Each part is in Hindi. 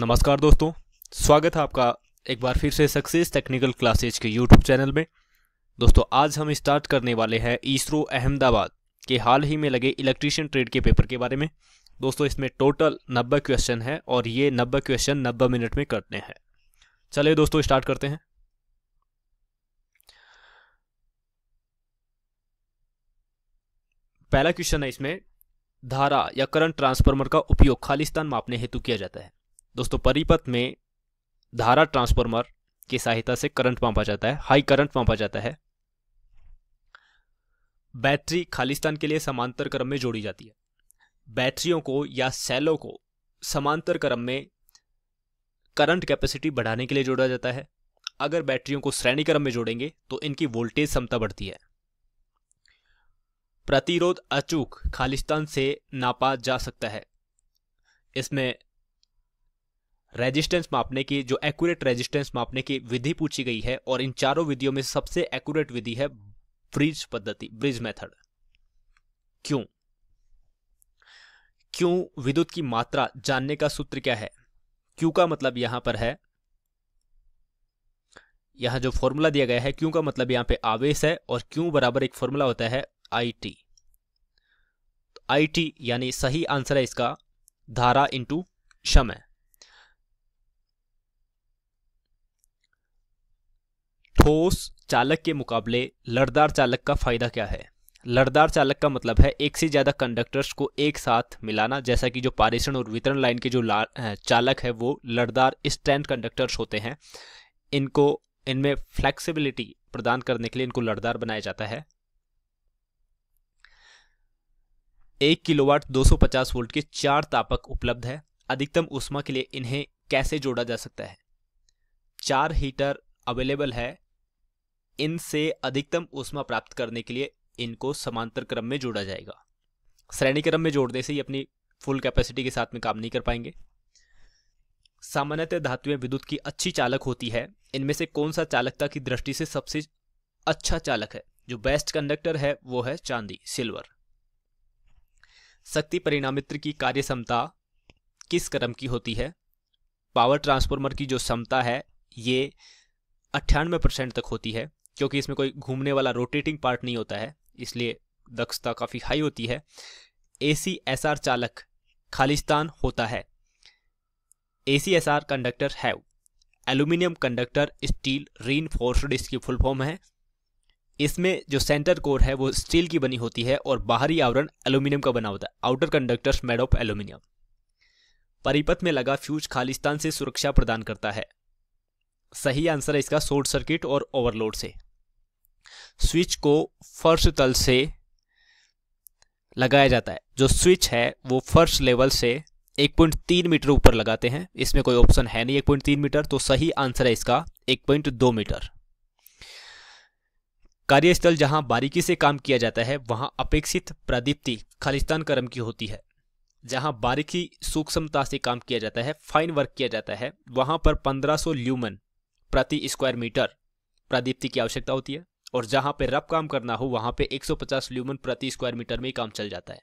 नमस्कार दोस्तों स्वागत है आपका एक बार फिर से सक्सेस टेक्निकल क्लासेज के यूट्यूब चैनल में दोस्तों आज हम स्टार्ट करने वाले हैं इसरो अहमदाबाद के हाल ही में लगे इलेक्ट्रीशियन ट्रेड के पेपर के बारे में दोस्तों इसमें टोटल नब्बे क्वेश्चन है और ये नब्बे क्वेश्चन नब्बे मिनट में करने हैं चलिए दोस्तों स्टार्ट करते हैं पहला क्वेश्चन है इसमें धारा या करंट ट्रांसफार्मर का उपयोग खालिस्तान मापने हेतु किया जाता है दोस्तों परिपथ में धारा ट्रांसफॉर्मर की सहायता से करंट मापा जाता है हाई करंट मापा जाता है बैटरी खालिस्तान के लिए समांतर क्रम में जोड़ी जाती है बैटरियों को या सेलों को समांतर क्रम में करंट कैपेसिटी बढ़ाने के लिए जोड़ा जाता है अगर बैटरियों को श्रेणी क्रम में जोड़ेंगे तो इनकी वोल्टेज क्षमता बढ़ती है प्रतिरोध अचूक खालिस्तान से नापा जा सकता है इसमें रेजिस्टेंस मापने की जो एक्यूरेट रेजिस्टेंस मापने की विधि पूछी गई है और इन चारों विधियों में सबसे एक्यूरेट विधि है ब्रिज पद्धति ब्रिज मेथड क्यों क्यों विद्युत की मात्रा जानने का सूत्र क्या है क्यों का मतलब यहां पर है यहां जो फॉर्मूला दिया गया है क्यों का मतलब यहां पे आवेश है और क्यों बराबर एक फॉर्मूला होता है आई टी आई टी यानी सही आंसर है इसका धारा इंटू समय ठोस चालक के मुकाबले लड़दार चालक का फायदा क्या है लड़दार चालक का मतलब है एक से ज़्यादा कंडक्टर्स को एक साथ मिलाना जैसा कि जो पारेषण और वितरण लाइन के जो चालक है वो लड़दार स्टैंड कंडक्टर्स होते हैं इनको इनमें फ्लेक्सिबिलिटी प्रदान करने के लिए इनको लड़दार बनाया जाता है एक किलोवाट 250 वोल्ट के चार तापक उपलब्ध है अधिकतम उष्मा के लिए इन्हें कैसे जोड़ा जा सकता है चार हीटर अवेलेबल है इनसे अधिकतम ऊष्मा प्राप्त करने के लिए इनको समांतर क्रम में जोड़ा जाएगा श्रेणी क्रम में जोड़ने से ही अपनी फुल कैपेसिटी के साथ में काम नहीं कर पाएंगे सामान्यतः धातुएं विद्युत की अच्छी चालक होती है इनमें से कौन सा चालकता की दृष्टि से सबसे अच्छा चालक है जो बेस्ट कंडक्टर है वो है चांदी सिल्वर शक्ति परिणामित्र की कार्य क्षमता किस क्रम की होती है पावर ट्रांसफार्मर की जो क्षमता है ये अट्ठानवे परसेंट तक होती है क्योंकि इसमें कोई घूमने वाला रोटेटिंग पार्ट नहीं होता है इसलिए दक्षता काफ़ी हाई होती है ए सी एस आर चालक खालिस्तान होता है A C S R conductor have aluminium conductor steel reinforced इसकी फुल फॉर्म है इसमें जो सेंटर कोर है वो स्टील की बनी होती है और बाहरी आवरण एल्यूमिनियम का बना होता है outer conductors made of aluminium परिपथ में लगा फ्यूज खालिस्तान से सुरक्षा प्रदान करता है सही आंसर है इसका शॉर्ट सर्किट और ओवरलोड से स्विच को फर्श तल से लगाया जाता है जो स्विच है वो फर्श लेवल से 1.3 मीटर ऊपर लगाते हैं इसमें कोई ऑप्शन है नहीं 1.3 मीटर तो सही आंसर है इसका 1.2 मीटर कार्यस्थल जहां बारीकी से काम किया जाता है वहां अपेक्षित प्रदीप्ति खालिस्तान कर्म की होती है जहां बारीकी सूक्ष्मता से काम किया जाता है फाइन वर्क किया जाता है वहां पर 1500 ल्यूमन प्रति स्क्वायर मीटर प्रदीप्ति की आवश्यकता होती है और जहां पे रफ काम करना हो वहां पे 150 ल्यूमन प्रति स्क्वायर मीटर में काम चल जाता है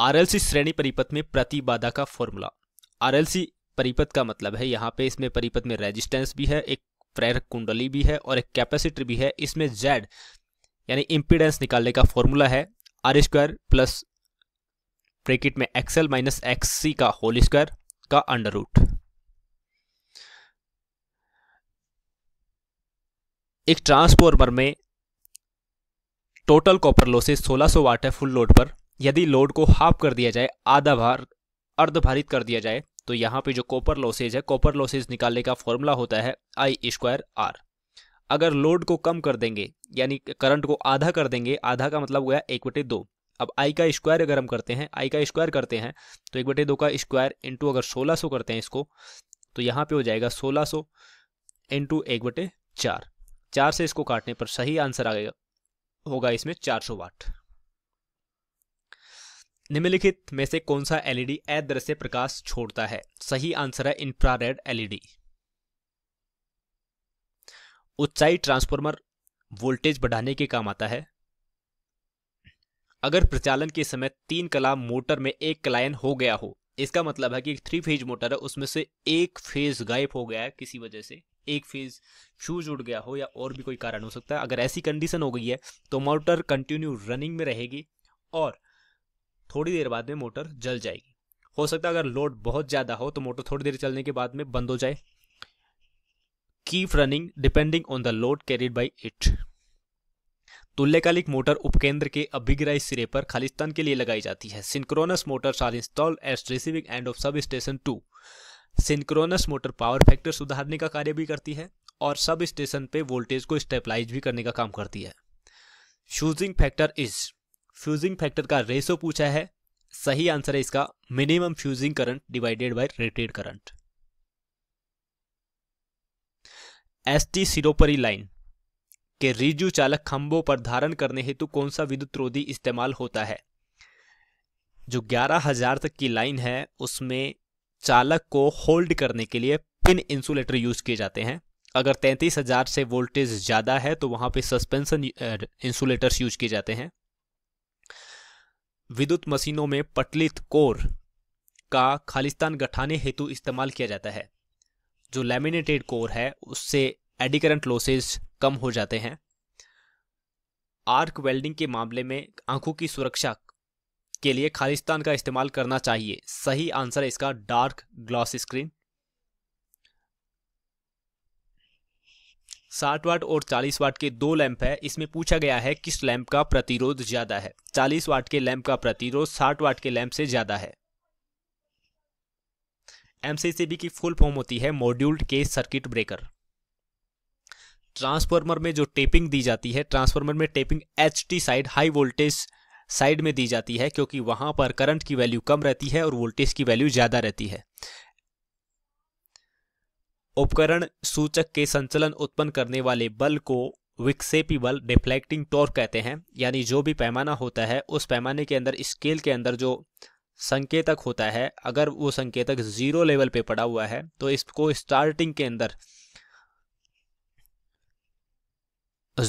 आरएलसी श्रेणी परिपथ में प्रतिबाधा का फॉर्मूला आरएलसी परिपथ का मतलब है यहां पे इसमें परिपथ में रेजिस्टेंस भी है एक प्रेरक कुंडली भी है और एक कैपेसिटर भी है इसमें जेड यानी इंपीडेंस निकालने का फॉर्मूला है आर स्क्वायर प्लस ब्रेकिट में एक्सएल माइनस एक्स सी का होल स्क्वायर का अंडर रूट एक ट्रांसफॉर्मर में टोटल कॉपर लॉसेस 1600 वाट है फुल लोड पर यदि लोड को हाफ कर दिया जाए आधा भार अर्ध भारित कर दिया जाए तो यहाँ पे जो कॉपर लॉसेज है कॉपर लॉसेज निकालने का फॉर्मूला होता है आई स्क्वायर आर अगर लोड को कम कर देंगे यानी करंट को आधा कर देंगे आधा का मतलब हुआ एक बटे दो अब आई का स्क्वायर अगर हम करते हैं आई का स्क्वायर करते हैं तो एक बटे दो का स्क्वायर इंटू अगर सोलह सौ करते हैं इसको तो यहाँ पे हो जाएगा सोलह सौ इंटू एक बटे चार चार से इसको काटने पर सही आंसर आएगा होगा इसमें 400 वाट निम्नलिखित में से कौन सा एलईडी अदृश्य प्रकाश छोड़ता है सही आंसर है इंफ्रारेड एलईडी उच्चाई ट्रांसफार्मर वोल्टेज बढ़ाने के काम आता है अगर प्रचालन के समय तीन कला मोटर में एक कलायन हो गया हो इसका मतलब है कि थ्री फेज मोटर है उसमें से एक फेज गायब हो गया है किसी वजह से एक फेज फ्यूज उड़ गया हो या और भी कोई कारण हो सकता है अगर ऐसी कंडीशन हो गई है तो मोटर कंटिन्यू रनिंग में रहेगी और थोड़ी देर बाद में मोटर जल जाएगी हो सकता है अगर लोड बहुत ज़्यादा हो तो मोटर थोड़ी देर चलने के बाद में बंद हो जाए keep running depending on the load carried by it तुल्यकालिक मोटर उपकेंद्र के अभिग्राही सिरे पर खालिस्तान के लिए लगाई जाती है synchronous motors are install at receiving end of substation to synchronous motor power factor सुधारने का कार्य भी करती है और सब स्टेशन पे वोल्टेज को स्टेबलाइज भी करने का काम करती है fusing factor is fusing factor का रेशो पूछा है सही आंसर है इसका minimum fusing current divided by rated current एस टी सिरोपरी लाइन के रिजु चालक खंभों पर धारण करने हेतु कौन सा विद्युत रोधी इस्तेमाल होता है जो ग्यारह हजार तक की लाइन है उसमें चालक को होल्ड करने के लिए पिन इंसुलेटर यूज किए जाते हैं अगर तैंतीस हजार से वोल्टेज ज़्यादा है तो वहां पे सस्पेंशन इंसुलेटर्स यूज किए जाते हैं विद्युत मशीनों में पटलित कोर का खालिस्तान गठाने हेतु इस्तेमाल किया जाता है जो लैमिनेटेड कोर है उससे एडिकरेंट लोसेज लॉसेज कम हो जाते हैं आर्क वेल्डिंग के मामले में आंखों की सुरक्षा के लिए खालिस्तान का इस्तेमाल करना चाहिए सही आंसर है इसका डार्क ग्लॉस स्क्रीन साठ वाट और चालीस वाट के दो लैंप है इसमें पूछा गया है किस लैंप का प्रतिरोध ज़्यादा है चालीस वाट के लैंप का प्रतिरोध साठ वाट के लैंप से ज़्यादा है एमसीसीबी की फुल फॉर्म होती है मॉड्यूल्ड के सर्किट ब्रेकर ट्रांसफार्मर में जो टेपिंग दी जाती है ट्रांसफार्मर में tapping H side high voltage side में दी जाती है क्योंकि वहां पर करंट की वैल्यू कम रहती है और वोल्टेज की वैल्यू ज्यादा रहती है उपकरण सूचक के संचलन उत्पन्न करने वाले बल को विक्षेपी बल डिफ्लेक्टिंग टॉर्क कहते हैं यानी जो भी पैमाना होता है उस पैमाने के अंदर स्केल के अंदर जो संकेतक होता है अगर वो संकेतक जीरो लेवल पे पड़ा हुआ है तो इसको स्टार्टिंग के अंदर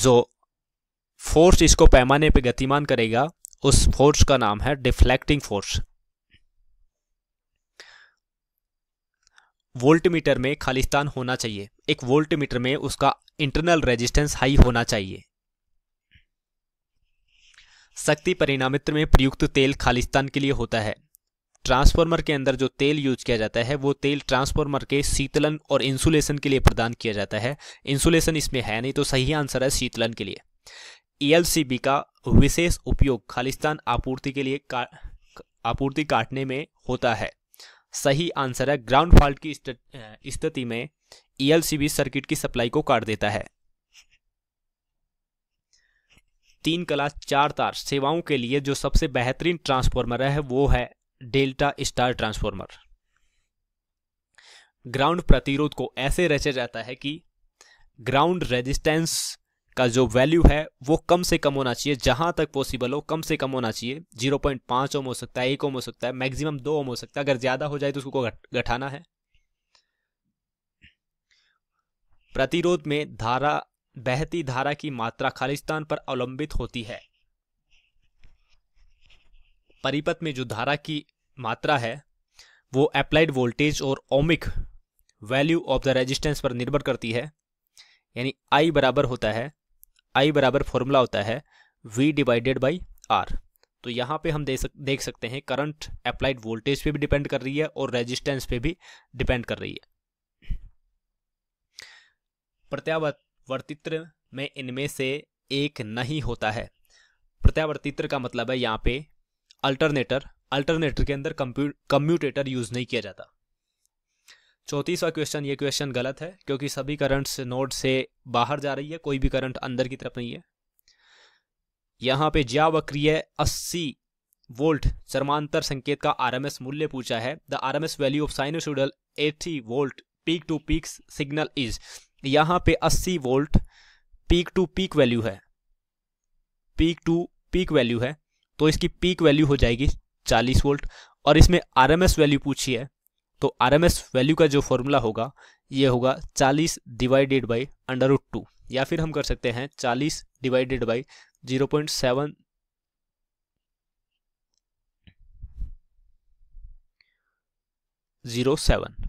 जो फोर्स इसको पैमाने पे गतिमान करेगा उस फोर्स का नाम है डिफ्लेक्टिंग फोर्स वोल्टमीटर में खालिस्तान होना चाहिए एक वोल्टमीटर में उसका इंटरनल रेजिस्टेंस हाई होना चाहिए शक्ति परिणामित्र में प्रयुक्त तेल खालिस्तान के लिए होता है ट्रांसफार्मर के अंदर जो तेल यूज किया जाता है वो तेल ट्रांसफार्मर के शीतलन और इंसुलेशन के लिए प्रदान किया जाता है इंसुलेशन इसमें है नहीं तो सही आंसर है शीतलन के लिए एएलसीबी e का विशेष उपयोग खालिस्तान आपूर्ति के लिए का, आपूर्ति काटने में होता है सही आंसर है ग्राउंड फॉल्ट की स्थिति में एएलसीबी e सर्किट की सप्लाई को काट देता है तीन कला चार तार सेवाओं के लिए जो सबसे बेहतरीन ट्रांसफॉर्मर है वो है डेल्टा स्टार ट्रांसफॉर्मर ग्राउंड प्रतिरोध को ऐसे रचा जाता है कि ग्राउंड रेजिस्टेंस का जो वैल्यू है वो कम से कम होना चाहिए जहाँ तक पॉसिबल हो कम से कम होना चाहिए जीरो पॉइंट पाँच ओम हो सकता है एक ओम हो सकता है मैक्सिमम दो ओम हो सकता है अगर ज़्यादा हो जाए तो उसको घटाना है प्रतिरोध में धारा बहती धारा की मात्रा खालिस्तान पर अवलंबित होती है परिपथ में जो धारा की मात्रा है वो अप्लाइड वोल्टेज और ohmic value of the resistance पर निर्भर करती है यानी आई बराबर होता है आई बराबर फॉर्मूला होता है वी डिवाइडेड बाई आर तो यहाँ पे हम दे सक, देख सकते हैं करंट अप्लाइड वोल्टेज पे भी डिपेंड कर रही है और रेजिस्टेंस पे भी डिपेंड कर रही है प्रत्यावर्तित्र में इनमें से एक नहीं होता है प्रत्यावर्तित्र का मतलब है यहाँ पे अल्टरनेटर अल्टरनेटर के अंदर कम्प्यू कम्यूटेटर यूज़ नहीं किया जाता चौतीसवा क्वेश्चन ये क्वेश्चन गलत है क्योंकि सभी करंट्स नोड से बाहर जा रही है कोई भी करंट अंदर की तरफ नहीं है यहाँ पे ज्या वक्रीय अस्सी वोल्ट चरमांतर संकेत का आरएमएस मूल्य पूछा है the RMS value of sinusoidal 80 volt peak to peak signal is यहाँ पे 80 volt peak to peak value है पीक टू पीक वैल्यू है तो इसकी पीक वैल्यू हो जाएगी 40 वोल्ट और इसमें आरएमएस वैल्यू पूछी है तो आर एम एस वैल्यू का जो फॉर्मूला होगा ये होगा चालीस divided by under root two या फिर हम कर सकते हैं चालीस divided by zero point seven zero seven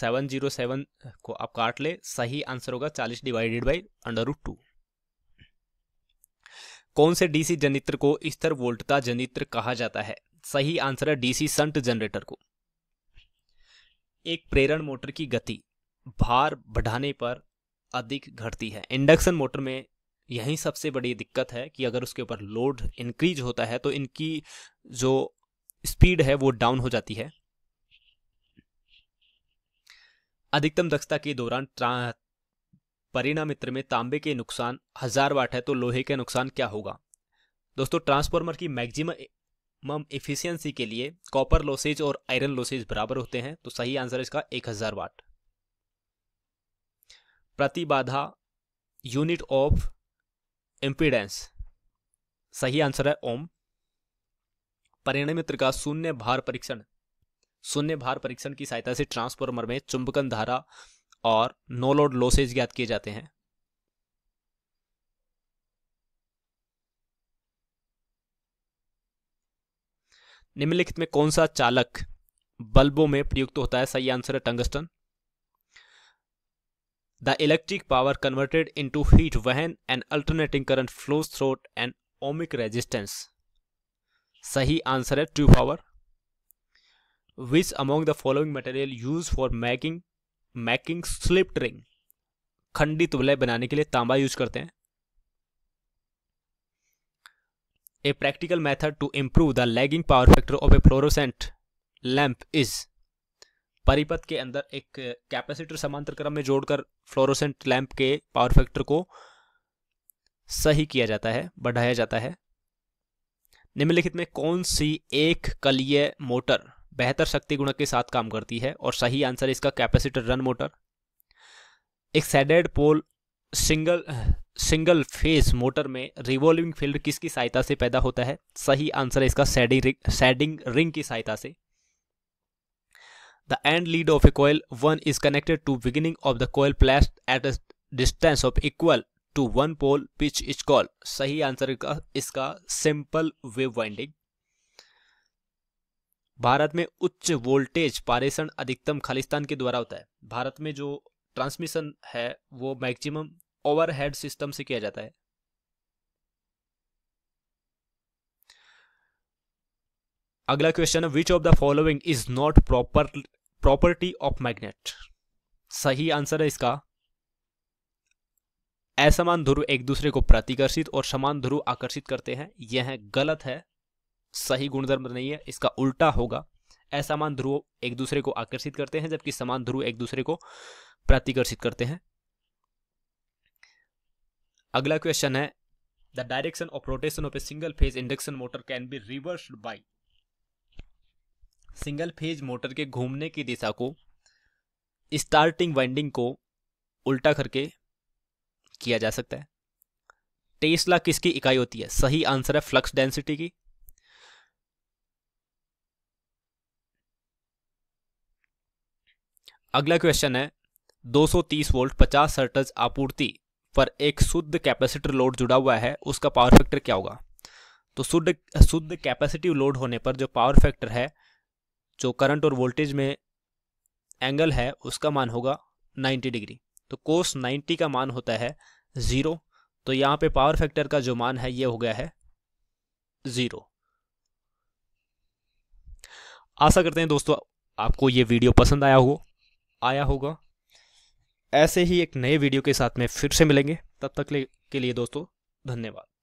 seven zero seven को आप काट ले सही आंसर होगा चालीस divided by under root two कौन से डीसी जनित्र को स्तर वोल्टता जनित्र कहा जाता है सही आंसर है डीसी संट जनरेटर को एक प्रेरण मोटर की गति भार बढ़ाने पर अधिक घटती है इंडक्शन मोटर में यही सबसे बड़ी दिक्कत है कि अगर उसके ऊपर लोड इंक्रीज होता है तो इनकी जो स्पीड है वो डाउन हो जाती है अधिकतम दक्षता के दौरान परिणामित्र में तांबे के नुकसान हजार वाट है तो लोहे के नुकसान क्या होगा दोस्तों ट्रांसफॉर्मर की मैक्सिमम एफिशिएंसी के लिए कॉपर लोसेज और आयरन लोसेज बराबर होते हैं तो सही आंसर इसका एक हजार वाट प्रतिबाधा यूनिट ऑफ इंपीडेंस सही आंसर है ओम मित्र का शून्य भार परीक्षण शून्य भार परीक्षण की सहायता से ट्रांसफॉर्मर में चुंबकन धारा और नो लोड लोसेज ज्ञात किए जाते हैं निम्नलिखित में कौन सा चालक बल्बों में प्रयुक्त होता है सही आंसर है tungsten the electric power converted into heat when and alternating current flow through and ohmic resistance सही आंसर है tube power which among the following material use for making making slip ring खंडित वलय बनाने के लिए तांबा यूज करते हैं a practical method to improve the lagging power factor of a fluorescent lamp is परिपथ के अंदर एक कैपेसिटर समांतर क्रम में जोड़कर फ्लोरोसेंट लैंप के पावर फैक्टर को सही किया जाता है बढ़ाया जाता है निम्नलिखित में कौन सी एक कलीय मोटर बेहतर शक्ति गुणक के साथ काम करती है और सही आंसर इसका कैपेसिटर रन मोटर एक shaded pole single single phase motor में रिवॉल्विंग फील्ड किसकी सहायता से पैदा होता है सही आंसर है इसका सैडिंग सैडिंग रिंग की सहायता से the end lead of a coil one is connected to beginning of the coil placed at a distance of equal to one pole pitch is call सही आंसर इसका सिंपल वेव वाइंडिंग भारत में उच्च वोल्टेज पारेषण अधिकतम खालिस्तान के द्वारा होता है भारत में जो ट्रांसमिशन है वो मैक्सिमम ओवरहेड सिस्टम से किया जाता है अगला क्वेश्चन है which of the following is not proper property of magnet सही आंसर है इसका असमान ध्रुव एक दूसरे को प्रतिकर्षित और समान ध्रुव आकर्षित करते हैं यह है गलत है सही गुणधर्म नहीं है इसका उल्टा होगा असमान ध्रुव एक दूसरे को आकर्षित करते हैं जबकि समान ध्रुव एक दूसरे को प्रतिकर्षित करते हैं अगला क्वेश्चन है the direction of rotation of a single phase induction motor can be reverse by single phase motor के घूमने की दिशा को स्टार्टिंग वाइंडिंग को उल्टा करके किया जा सकता है टेस्ला किसकी इकाई होती है सही आंसर है फ्लक्स डेंसिटी की अगला क्वेश्चन है 230 वोल्ट 50 सर्टज आपूर्ति पर एक शुद्ध कैपेसिटर लोड जुड़ा हुआ है उसका पावर फैक्टर क्या होगा तो शुद्ध शुद्ध कैपेसिटिव लोड होने पर जो पावर फैक्टर है जो करंट और वोल्टेज में एंगल है उसका मान होगा 90 डिग्री तो कोस 90 का मान होता है ज़ीरो तो यहाँ पे पावर फैक्टर का जो मान है ये हो गया है ज़ीरो आशा करते हैं दोस्तों आपको ये वीडियो पसंद आया हो आया होगा ऐसे ही एक नए वीडियो के साथ में फिर से मिलेंगे तब तक के लिए दोस्तों धन्यवाद